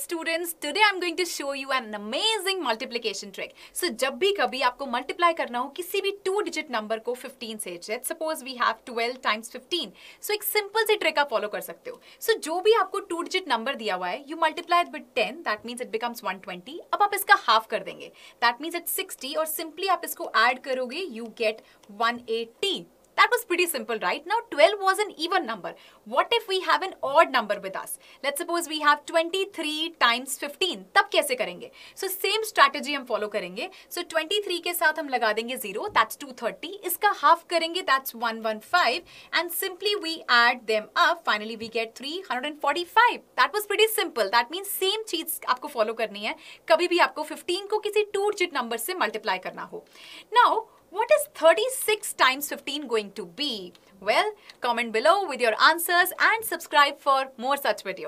Students today I am going to show you an amazing multiplication trick so जब भी कभी आपको multiply करना हो किसी भी टू डिजिट नंबर को 15 से let's suppose we have 12 times 15 so एक सिंपल सी ट्रिक आप फॉलो कर सकते हो सो so, जो भी आपको टू डिजिट नंबर दिया हुआ है you multiply with 10 that means it becomes 120 अब आप इसका हाफ कर देंगे दैट मींस इट 60 और सिंपली आप इसको ऐड करोगे you get 180 That was pretty simple, right? Now 12 was an even number. What if we have an odd number with us? Let's suppose we have 23 times 15. Tab kaise karenge? So same strategy hum follow karenge. So 23 ke साथ hum laga denge 0, that's 230. Iska half karenge. that's 115. And simply we add them up. Finally we get 345. That was pretty simple. That means same cheats aapko follow karni hai. Kabhi bhi aapko 15 ko kisi two digit number se multiply karna ho. Now 36 times 15 going to be? Well, comment below with your answers and subscribe for more such videos.